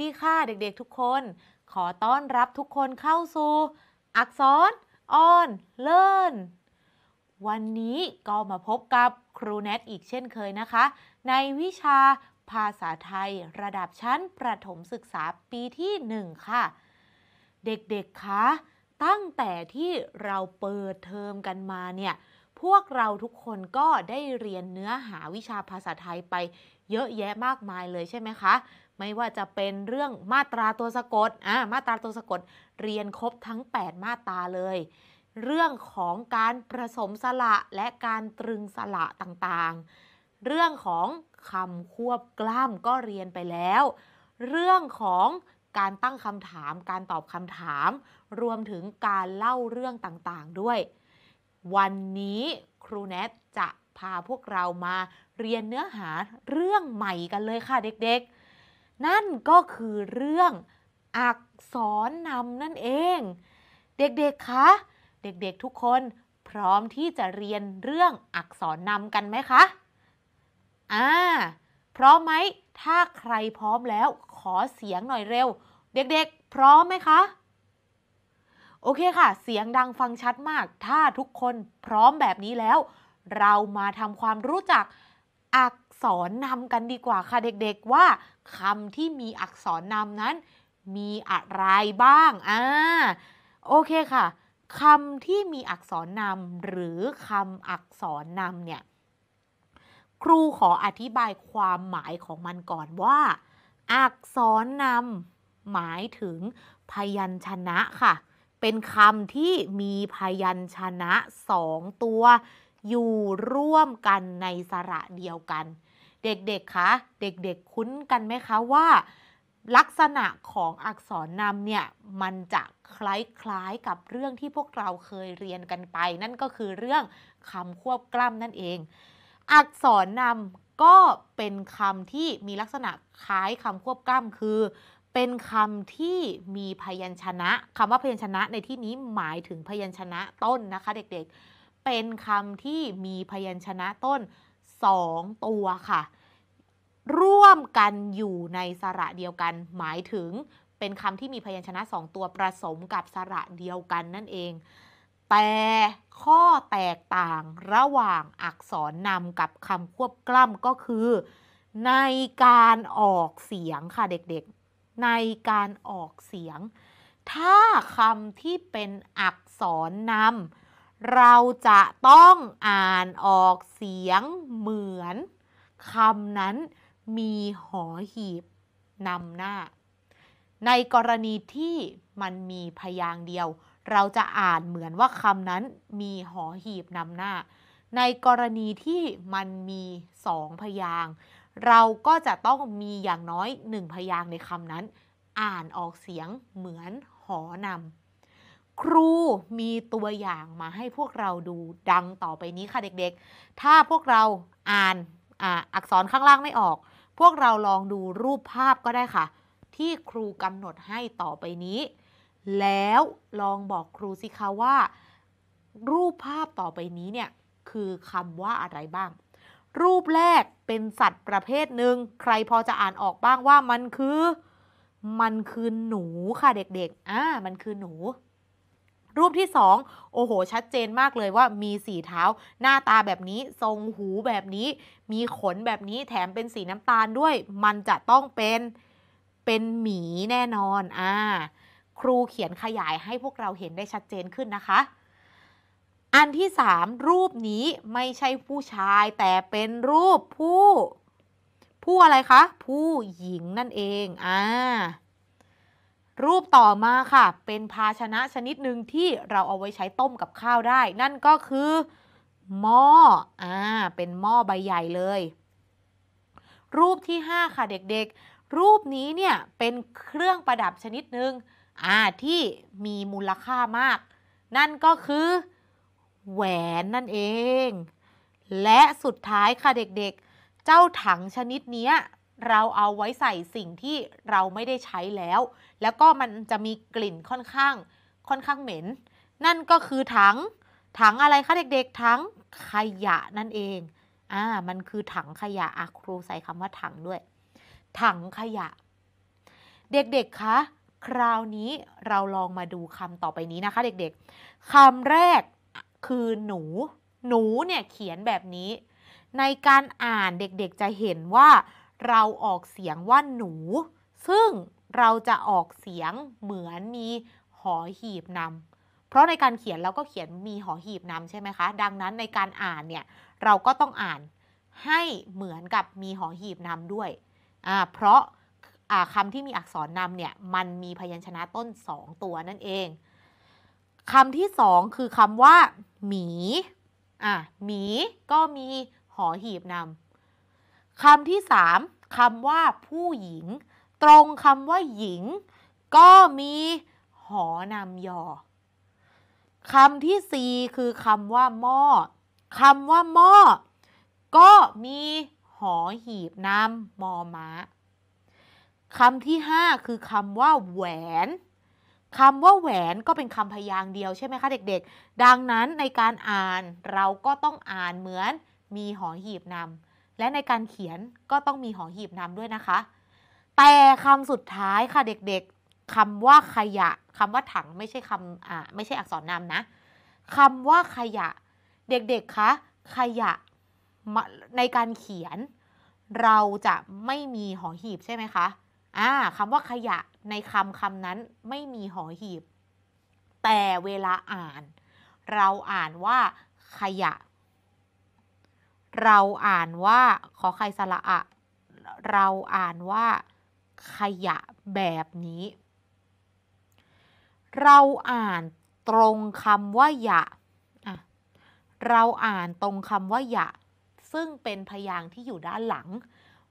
ดีค่ะ เด็กๆทุกคนขอต้อนรับทุกคนเข้าสู่ อักษรออน เลิร์นวันนี้ก็มาพบกับครูแนทอีกเช่นเคยนะคะ ในวิชาภาษาไทยระดับชั้นประถมศึกษาปีที่ 1 ค่ะ เด็กๆคะตั้งแต่ที่เราเปิดเทอมกันมาเนี่ย พวกเราทุกคนก็ได้เรียนเนื้อหาวิชาภาษาไทยไปเยอะแยะมากมายเลยใช่ไหมคะไม่ว่าจะเป็นเรื่องมาตราตัวสะกด อ่า มาตราตัวสะกด เรียนครบทั้ง 8 มาตราเลย เรื่องของการผสมสระและการตรึงสระต่างๆ เรื่องของคำควบกล้ามก็เรียนไปแล้ว เรื่องของการตั้งคำถาม การตอบคำถาม รวมถึงการเล่าเรื่องต่างๆด้วย วันนี้ ครูแนทจะพาพวกเรามาเรียนเนื้อหาเรื่องใหม่กันเลยค่ะเด็กๆนั่นก็คือเรื่องอักษรนำนั่นเอง เด็กๆคะเด็กๆทุกคนพร้อมที่จะเรียนเรื่องอักษรนำกันไหมคะอ่าพร้อมไหมถ้าใครพร้อมแล้วขอเสียงหน่อยเร็ว เด็กๆพร้อมไหมคะ โอเคค่ะ เสียงดังฟังชัดมาก ถ้าทุกคนพร้อมแบบนี้แล้ว เรามาทำความรู้จักอักษรนำกันดีกว่าค่ะเด็กๆว่าคำที่มีอักษรนำนั้น มีอะไรบ้างอ่าโอเคค่ะคำที่มีอักษรนำหรือคำอักษรนำเนี่ยครูขออธิบายความหมายของมันก่อนว่า อักษรนำหมายถึงพยัญชนะค่ะ เป็นคำที่มีพยัญชนะสองตัว อยู่ร่วมกันในสระเดียวกันเด็กๆ คะ เด็กๆ คุ้นกันไหมคะว่า ลักษณะของอักษรนำเนี่ยมันจะคล้ายๆ กับเรื่องที่พวกเราเคยเรียนกันไป นั่นก็คือเรื่องคำควบกล้ำนั่นเอง อักษรนำก็เป็นคำที่มีลักษณะคล้ายคำควบกล้ำคือ เป็นคำที่มีพยัญชนะคำว่าพยัญชนะในที่นี้หมายถึงพยัญชนะต้นนะคะเด็กๆ เป็นคำที่มีพยัญชนะต้นสองตัวค่ะ ร่วมกันอยู่ในสระเดียวกัน หมายถึงเป็นคำที่มีพยัญชนะสองตัวผสมกับสระเดียวกันนั่นเอง แต่ข้อแตกต่างระหว่างอักษรนำกับคำควบกล้ำก็คือในการออกเสียงค่ะเด็กๆ ในการออกเสียง ถ้าคำที่เป็นอักษรนำเราจะต้องอ่านออกเสียงเหมือน คำนั้นมีหอหีบนำหน้า ในกรณีที่มันมีพยางเดียว เราจะอ่านเหมือนว่าคำนั้นมีหอหีบนำหน้า ในกรณีที่มันมีสองพยาง เราก็จะต้องมีอย่างน้อยหนึ่งพยางในคำนั้น อ่านออกเสียงเหมือนหอนำครูมีตัวอย่างมาให้พวกเราดูดังต่อไปนี้ค่ะเด็กๆ ถ้าพวกเราอ่านออักษรข้างล่างไม่ออก พวกเราลองดูรูปภาพก็ได้ค่ะ ที่ครูกำหนดให้ต่อไปนี้ แล้วลองบอกครูสิคะว่า รูปภาพต่อไปนี้เนี่ยคือคำว่าอะไรบ้าง รูปแรกเป็นสัตว์ประเภทหนึ่ง ใครพอจะอ่านออกบ้างว่ามันคือ มันคือหนู ค่ะเด็กๆ อ่า มันคือหนูรูปที่ 2 โอ้โห ชัดเจนมากเลยว่ามีสีเท้า หน้าตาแบบนี้ทรงหูแบบนี้ มีขนแบบนี้แถมเป็นสีน้ำตาลด้วย มันจะต้องเป็นเป็นหมีแน่นอนอ่าครูเขียนขยายให้พวกเราเห็นได้ชัดเจนขึ้นนะคะ อันที่ 3 รูปนี้ไม่ใช่ผู้ชายแต่เป็นรูปผู้ ผู้อะไรคะ ผู้หญิงนั่นเองอ่ารูปต่อมาค่ะเป็นภาชนะชนิดหนึ่งที่เราเอาไว้ใช้ต้มกับข้าวได้ นั่นก็คือหม้ออ่าเป็นหม้อใบใหญ่เลย รูปที่5ค่ะเด็กๆ รูปนี้เนี่ยเป็นเครื่องประดับชนิดหนึ่งอ่าที่มีมูลค่ามาก นั่นก็คือ แหวนนั่นเอง และสุดท้ายค่ะเด็กๆ เจ้าถังชนิดนี้เราเอาไว้ใส่สิ่งที่เราไม่ได้ใช้แล้ว แล้วก็มันจะมีกลิ่นค่อนข้าง ค่อนข้างเหม็น นั่นก็คือถัง ถังอะไรคะเด็กๆ ถังขยะนั่นเอง อ่า มันคือถังขยะอะครูใส่คำว่าถังด้วย ถังขยะ เด็กๆ คะ คราวนี้เราลองมาดูคำต่อไปนี้นะคะ เด็กๆคำแรกคือหนู หนูเนี่ยเขียนแบบนี้ ในการอ่านเด็กๆจะเห็นว่าเราออกเสียงว่าหนู ซึ่งเราจะออกเสียงเหมือนมีหอหีบนำเพราะในการเขียนเราก็เขียนมีหอหีบนำใช่ไหมคะ ดังนั้นในการอ่านเนี่ยเราก็ต้องอ่านให้เหมือนกับมีหอหีบนำด้วย เพราะคำที่มีอักษรนำเนี่ยมันมีพยัญชนะต้นสองตัวนั่นเองคำที่สองคือคำว่า หมีอ่หมีก็มีหอหีบนำคำที่สามคำว่าผู้หญิง ตรงคำว่าหญิง ก็มีหอนำยอ คำที่สี่คือคำว่า หม้อคำว่าหม้อ ก็มีหอหีบนำมอม้าคำที่ห้าคือคำว่า แหวน คำว่าแหวนก็เป็นคำพยางค์เดียว ใช่ไหมคะเด็ก ๆ ดังนั้นในการอ่านเราก็ต้องอ่านเหมือน มีหอหีบนำและในการเขียนก็ต้องมีหอหีบนำด้วยนะคะ แต่คำสุดท้ายค่ะเด็กๆคำว่าขยะคำว่าถังไม่ใช่คำอ่าไม่ใช่อักษรนามนะคำว่าขยะ เด็กๆคะ ขยะในการเขียน เราจะไม่มีหอหีบใช่ไหมคะ อ่าคำว่าขยะในคำคำนั้นไม่มีหอหีบ แต่เวลาอ่านเราอ่านว่าขยะเราอ่านว่าขอใครสระอะ เราอ่านว่าขยะแบบนี้ เราอ่านตรงคำว่าอยะ เราอ่านตรงคำว่าอยะ ซึ่งเป็นพยางค์ที่อยู่ด้านหลัง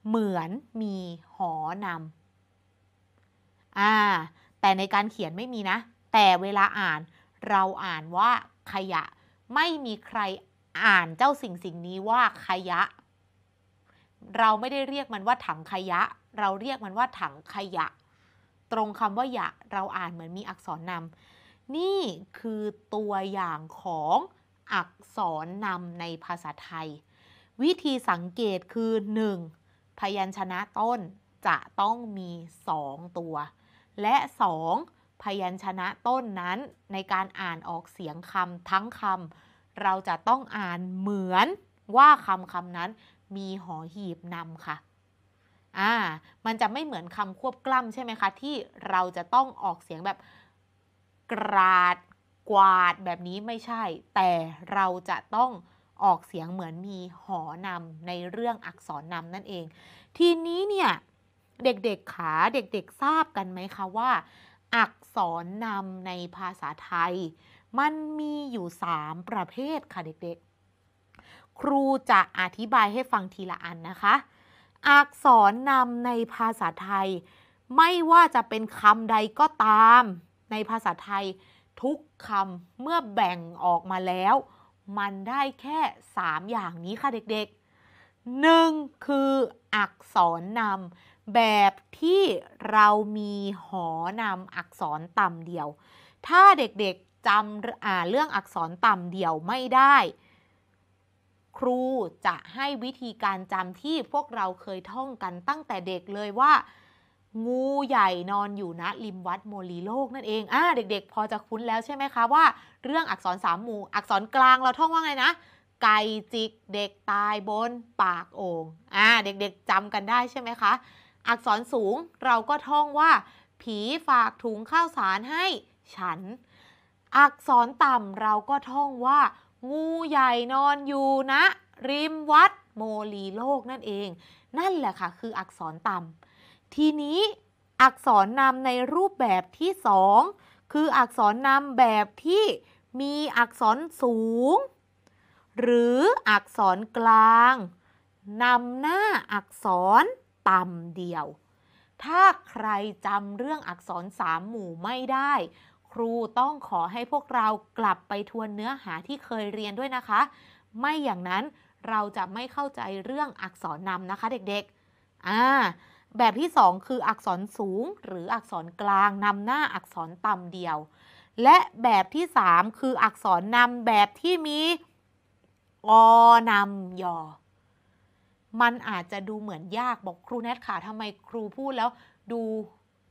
เหมือนมีหอนำอ่าแต่ในการเขียนไม่มีนะ แต่เวลาอ่านเราอ่านว่าขยะไม่มีใครอ่านเจ้าสิ่งสิ่งนี้ว่าขยะ เราไม่ได้เรียกมันว่าถังขยะ เราเรียกมันว่าถังขยะ ตรงคำว่าหยะ เราอ่านเหมือนมีอักษรนำ นี่คือตัวอย่างของอักษรนำในภาษาไทย วิธีสังเกตคือ 1. พยัญชนะต้นจะต้องมี2ตัว และ 2. พยัญชนะต้นนั้นในการอ่านออกเสียงคำทั้งคำเราจะต้องอ่านเหมือนว่าคำคำนั้นมีหอหีบนำค่ะ อ่า มันจะไม่เหมือนคำควบกล้ำใช่ไหมคะที่เราจะต้องออกเสียงแบบกราดกวาดแบบนี้ไม่ใช่ แต่เราจะต้องออกเสียงเหมือนมีหอนำในเรื่องอักษรนำนั่นเอง ทีนี้เนี่ยเด็กๆขาเด็ก ๆทราบกันไหมคะว่า อักษรนำในภาษาไทยมันมีอยู่ 3 ประเภท ค่ะ เด็กๆ ครูจะอธิบายให้ฟังทีละอันนะคะ อักษรนำในภาษาไทยไม่ว่าจะเป็นคำใดก็ตาม ในภาษาไทยทุกคำเมื่อแบ่งออกมาแล้ว มันได้แค่ 3 อย่างนี้ค่ะ เด็ก ๆ 1. คืออักษรนำแบบที่เรามีหอนำอักษรต่ำเดียว ถ้าเด็กๆจำเรื่องอักษรต่ำเดี่ยวไม่ได้ ครูจะให้วิธีการจำที่พวกเราเคยท่องกันตั้งแต่เด็กเลยว่า งูใหญ่นอนอยู่ณนะริมวัดโมลีโลกนั่นเองอ่าเด็ก ๆ พอจะ คุ้นแล้วใช่ไหมคะว่า เรื่องอักษรสามหมู่ อักษรกลางเราท่องว่าไงนะไก่จิกเด็กตายบน ปากโอง่งอ่าเด็กๆจำกันได้ใช่ไหมคะอักษรสูงเราก็ท่องว่า ผีฝากถุงข้าวสารให้ ฉันอักษรต่ำเราก็ท่องว่า งูใหญ่นอนอยู่นะ ริมวัดโมลีโลกนั่นเอง นั่นแหละค่ะคืออักษรต่ำทีนี้อักษรนำในรูปแบบที่สองคืออักษรนำแบบที่มีอักษรสูง หรืออักษรกลางนำหน้าอักษรต่ำเดียว ถ้าใครจำเรื่องอักษรสามหมู่ไม่ได้ครูต้องขอให้พวกเรากลับไปทวนเนื้อหาที่เคยเรียนด้วยนะคะ ไม่อย่างนั้นเราจะไม่เข้าใจเรื่องอักษรนำนะคะเด็กๆอ่าแบบที่ 2 คืออักษรสูงหรืออักษรกลางนำหน้าอักษรต่ำเดียว และแบบที่ 3 คืออักษรนำแบบที่มีอนำยอมันอาจจะดูเหมือนยากบอกครูแนทค่ะทำไมครูพูดแล้วดู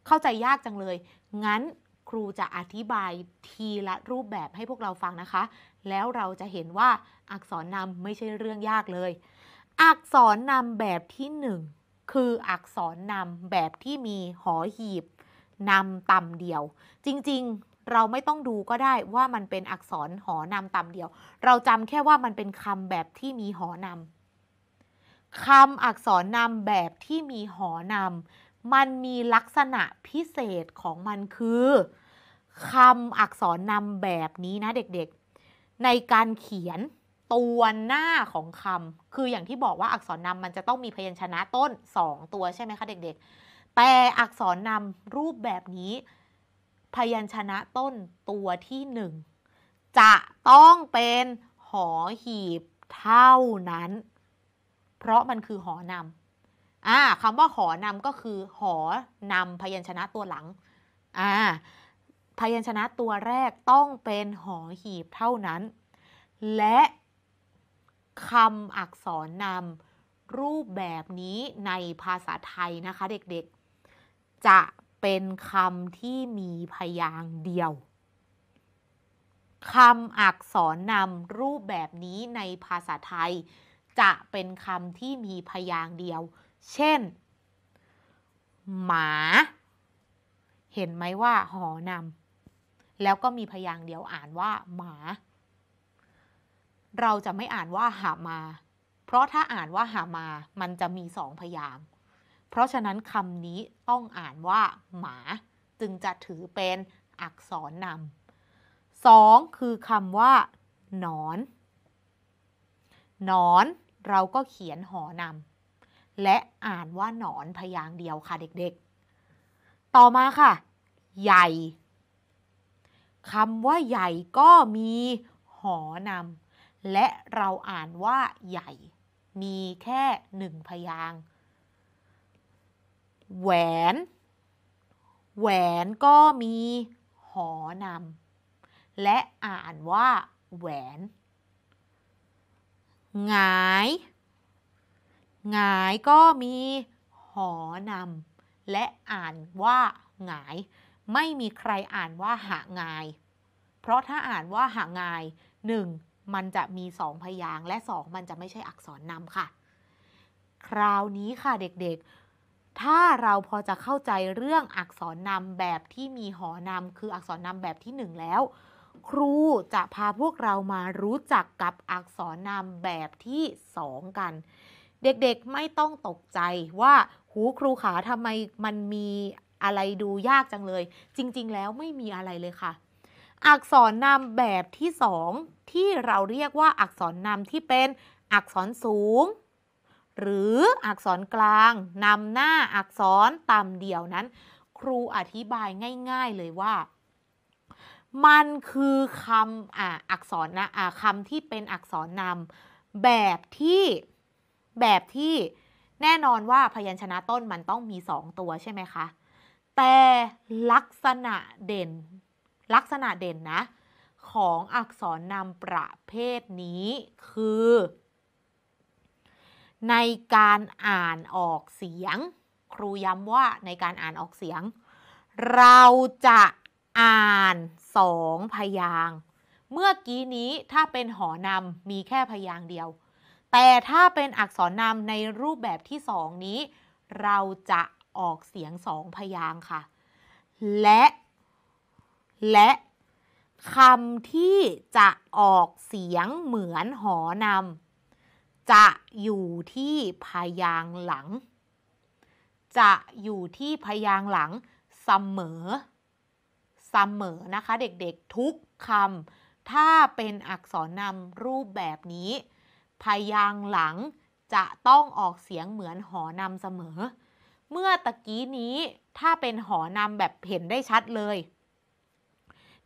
เข้าใจยากจังเลย งั้นครูจะอธิบายทีละรูปแบบให้พวกเราฟังนะคะ แล้วเราจะเห็นว่าอักษรนำไม่ใช่เรื่องยากเลย อักษรนำแบบที่หนึ่งคืออักษรนำแบบที่มีหอหีบนำต่ำเดียว จริงๆเราไม่ต้องดูก็ได้ว่ามันเป็นอักษรหอนำต่ำเดียว เราจำแค่ว่ามันเป็นคำแบบที่มีหอนำคำอักษรนำแบบที่มีหอนำมันมีลักษณะพิเศษของมันคือคำอักษรนำแบบนี้นะเด็กๆ ในการเขียนตัวหน้าของคำคืออย่างที่บอกว่าอักษรนำมันจะต้องมีพยัญชนะต้น 2 ตัว ใช่ไหมคะเด็กๆ แต่อักษรนำรูปแบบนี้ พยัญชนะต้นตัวที่ 1 จะต้องเป็นหอหีบเท่านั้น เพราะมันคือหอนำอ่าคำว่าหอนำก็คือหอนำพยัญชนะตัวหลังอ่าพยัญชนะตัวแรกต้องเป็นหอหีบเท่านั้น และคำอักษรนำรูปแบบนี้ในภาษาไทยนะคะเด็กๆ จะเป็นคำที่มีพยางเดียวคำอักษรนำรูปแบบนี้ในภาษาไทย จะเป็นคำที่มีพยางเดียวเช่น หมา เห็นไหมว่าหอนำแล้วก็มีพยางค์เดียวอ่านว่าหมา เราจะไม่อ่านว่าหามา เพราะถ้าอ่านว่าหามา มันจะมีสองพยางค์เพราะฉะนั้นคำนี้ต้องอ่านว่าหมา จึงจะถือเป็นอักษรนำสองคือคำว่าหนอนหนอนเราก็เขียนหอนำและอ่านว่าหนอนพยางเดียวค่ะเด็กๆ ต่อมาค่ะ ใหญ่คำว่าใหญ่ก็มีหอนำและเราอ่านว่าใหญ่ มีแค่หนึ่งพยางแหวน แหวนก็มีหอนำและอ่านว่า แหวน งายหงายก็มีหอนำและอ่านว่าหงาย ไม่มีใครอ่านว่าหะงาย เพราะถ้าอ่านว่าหะงายหนึ่งมันจะมีสองพยางและสองมันจะไม่ใช่อักษรนำค่ะ คราวนี้ค่ะเด็กๆ ถ้าเราพอจะเข้าใจเรื่องอักษรนำแบบที่มีหอนำคืออักษรนำแบบที่หนึ่งแล้วครูจะพาพวกเรามารู้จักกับอักษรนำแบบที่สองกันเด็กๆ ไม่ต้องตกใจว่าหูครูขาทำไมมันมีอะไรดูยากจังเลย จริงๆ แล้วไม่มีอะไรเลยค่ะ อักษรนำแบบที่สองที่เราเรียกว่าอักษรนำที่เป็นอักษรสูง หรืออักษรกลางนำหน้าอักษรตามเดียวนั้น ครูอธิบายง่ายๆเลยว่า มันคือคำออักษร นะคำที่เป็นอักษรนำแบบที่แบบที่แน่นอนว่าพยัญชนะต้นมันต้องมี 2 ตัวใช่ไหมคะ แต่ลักษณะเด่น ลักษณะเด่นนะของอักษรนำประเภทนี้คือ ในการอ่านออกเสียง ครูย้ำว่าในการอ่านออกเสียง เราจะอ่านสองพยาง เมื่อกี้นี้ถ้าเป็นหอนำมีแค่พยางเดียวแต่ถ้าเป็นอักษรนำในรูปแบบที่สองนี้ เราจะออกเสียงสองพยางค์ค่ะ และ และคำที่จะออกเสียงเหมือนหอนำจะอยู่ที่พยางค์หลัง จะอยู่ที่พยางค์หลัง เสมอ เสมอนะคะเด็กๆทุกคำถ้าเป็นอักษรนำรูปแบบนี้พยางหลังจะต้องออกเสียงเหมือนหอนำเสมอ เมื่อตะกี้นี้ถ้าเป็นหอนำแบบเห็นได้ชัดเลย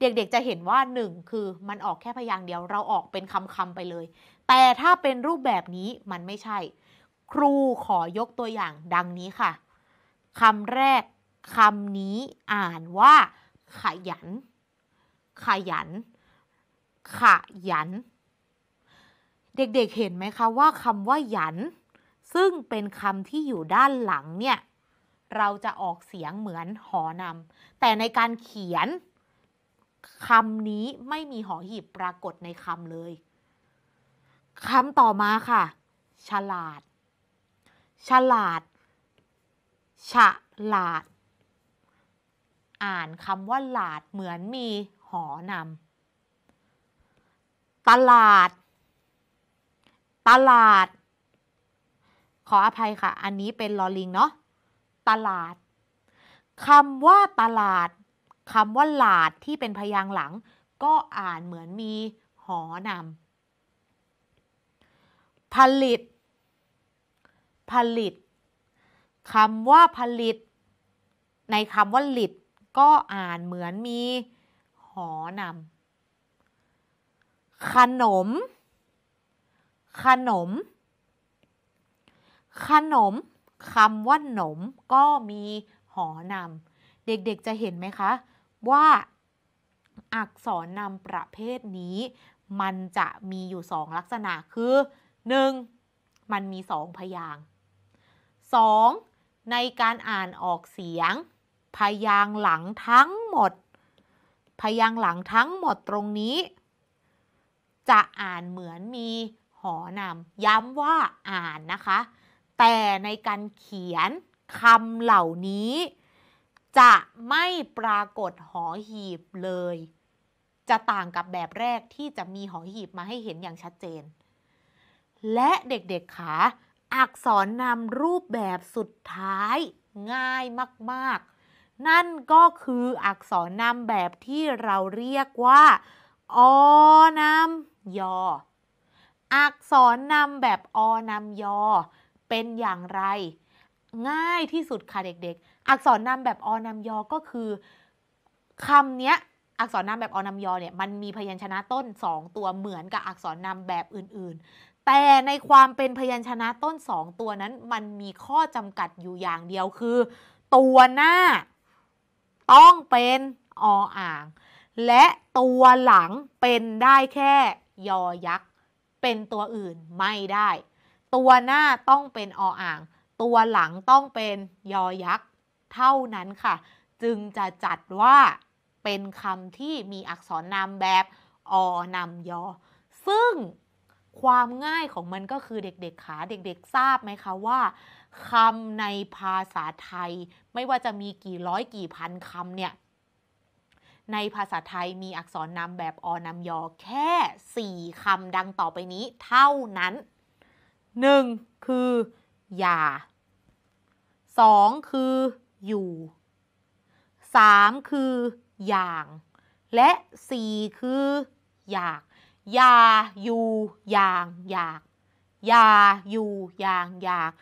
เด็กๆจะเห็นว่า 1 คือ มันออกแค่พยางเดียวเราออกเป็นคำๆไปเลย แต่ถ้าเป็นรูปแบบนี้มันไม่ใช่ ครูขอยกตัวอย่างดังนี้ค่ะคำแรกคำนี้อ่านว่า ขยัน ขยันขยันเด็กๆเเห็นไหมคะว่าคำว่าหยัน ซึ่งเป็นคำที่อยู่ด้านหลังเนี่ย เราจะออกเสียงเหมือนหอนำแต่ในการเขียนคำนี้ไม่มีหอหีบปรากฏในคำเลยคำต่อมาค่ะ ฉลาด ฉลาด ฉลาด อ่านคำว่าหลาดเหมือนมีหอนำตลาดตลาด ขออภัยค่ะอันนี้เป็นลอลิงเนาะ ตลาด คำว่าตลาด คำว่าหลาดที่เป็นพยางค์หลัง ก็อ่านเหมือนมีหอนำผลิต ผลิต คำว่าผลิต ในคำว่าหลิตก็อ่านเหมือนมีหอนำขนมขนม ขนม คำว่าหนมก็มีหอนำ เด็กๆจะเห็นไหมคะ ว่าอักษรนำประเภทนี้มันจะมีอยู่สองลักษณะคือ 1. มันมีสองพยาง 2. ในการอ่านออกเสียง พยางหลังทั้งหมด พยางหลังทั้งหมดตรงนี้ จะอ่านเหมือนมีหอนำย้ำว่าอ่านนะคะ แต่ในการเขียนคำเหล่านี้ จะไม่ปรากฏหอหีบเลย จะต่างกับแบบแรกที่จะมีหอหีบมาให้เห็นอย่างชัดเจน และเด็กๆขาอักษรนำรูปแบบสุดท้ายง่ายมากๆ นั่นก็คืออักษรนำแบบที่เราเรียกว่าอนำยออักษรนำแบบอนำยอ เป็นอย่างไร ง่ายที่สุดค่ะเด็กๆ อักษรนำแบบอนำยอก็คือคำเนี้ยอักษรนำแบบอนำยอเนี่ยมันมีพยัญชนะต้น 2 ตัวเหมือนกับอักษรนำแบบอื่นๆ แต่ในความเป็นพยัญชนะต้น 2 ตัวนั้นมันมีข้อจำกัดอยู่อย่างเดียวคือตัวหน้าต้องเป็นออ่างและตัวหลังเป็นได้แค่ยอยักษเป็นตัวอื่นไม่ได้ ตัวหน้าต้องเป็นออ่าง ตัวหลังต้องเป็นยอยักษ์ เท่านั้นค่ะ จึงจะจัดว่าเป็นคำที่มีอักษรนามแบบอนำยอซึ่งความง่ายของมันก็คือเด็กๆขาเด็กๆทราบไหมคะว่าคำในภาษาไทย ไม่ว่าจะมีกี่ร้อยกี่พันคำเนี่ยในภาษาไทยมีอักษรนำแบบอนำยอ แค่ 4 คำดังต่อไปนี้เท่านั้น 1. คืออย่า 2. คืออยู่ 3. คือ อย่าง และ 4 คือ อยากอย่าอยู่ อย่างอยากอย่าอยู่ อย่างอยาก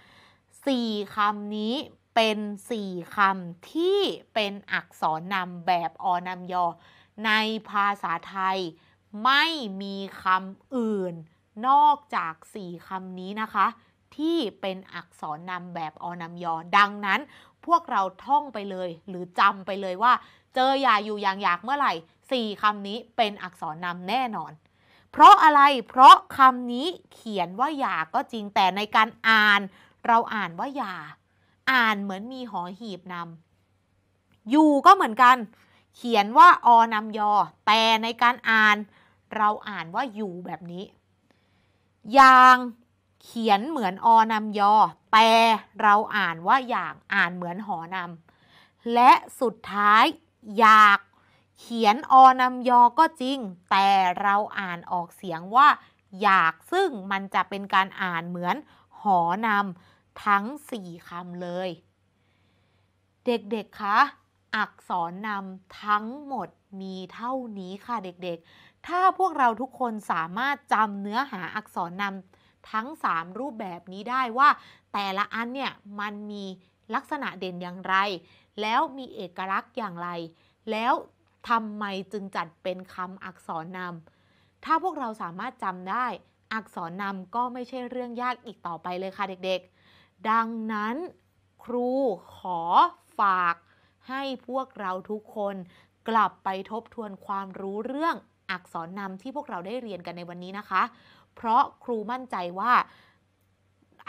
4คำนี้เป็น 4คํำที่เป็นอักษรนำแบบอนำยอ ในภาษาไทยไม่มีคำอื่นนอกจาก 4 คํำนี้นะคะ ที่เป็นอักษรนำแบบอนำยอ ดังนั้นพวกเราท่องไปเลยหรือจำไปเลยว่า เจออย่าอยู่อย่างอยากเมื่อไหร่ 4คำนี้เป็นอักษรนำแน่นอน เพราะอะไรเพราะคำนี้เขียนว่าอยาก็จริงแต่ในการอ่าน เราอ่านว่าอยาอ่าน เหมือนมีหอหีบนำยูก็เหมือนกัน เขียนว่าอนำยอแต่ในการอ่านเราอ่านว่าอยู่แบบนี้ ยางเขียนเหมือนอนำยอแต่เราอ่านว่าอย่างอ่านเหมือนหอนำ และสุดท้าย อยาก เขียนอนำยอก็จริง แต่เราอ่านออกเสียงว่า อยากซึ่งมันจะเป็นการอ่านเหมือนหอนำทั้ง 4คำเลย เด็กๆ คะ อักษรนำทั้งหมดมีเท่านี้ค่ะเด็กๆ ถ้าพวกเราทุกคนสามารถจำเนื้อหาอักษรนำทั้ง 3 รูปแบบนี้ได้ว่าแต่ละอันเนี่ยมันมีลักษณะเด่นอย่างไร แล้วมีเอกลักษณ์อย่างไร แล้วทำไมจึงจัดเป็นคำอักษรนำถ้าพวกเราสามารถจำได้ อักษรนำก็ไม่ใช่เรื่องยากอีกต่อไปเลยค่ะเด็กๆดังนั้นครูขอฝากให้พวกเราทุกคนกลับไปทบทวนความรู้เรื่องอักษรนำที่พวกเราได้เรียนกันในวันนี้นะคะ เพราะครูมั่นใจว่า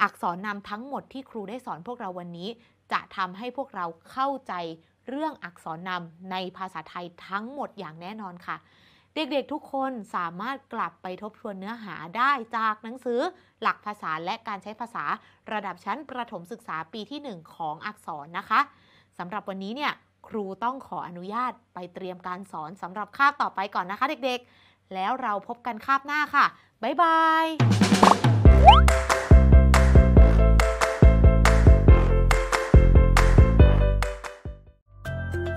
อักษรนำทั้งหมดที่ครูได้สอนพวกเราวันนี้ จะทำให้พวกเราเข้าใจเรื่องอักษรนำในภาษาไทยทั้งหมดอย่างแน่นอนค่ะเด็กๆ ทุกคนสามารถกลับไปทบทวนเนื้อหาได้ จากหนังสือหลักภาษาและการใช้ภาษาระดับชั้นประถมศึกษาปีที่ 1 ของอักษรนะคะ สำหรับวันนี้เนี่ยครูต้องขออนุญาตไปเตรียมการสอนสำหรับคาบต่อไปก่อนนะคะเด็กๆ แล้วเราพบกันคาบหน้าค่ะ บ๊ายบาย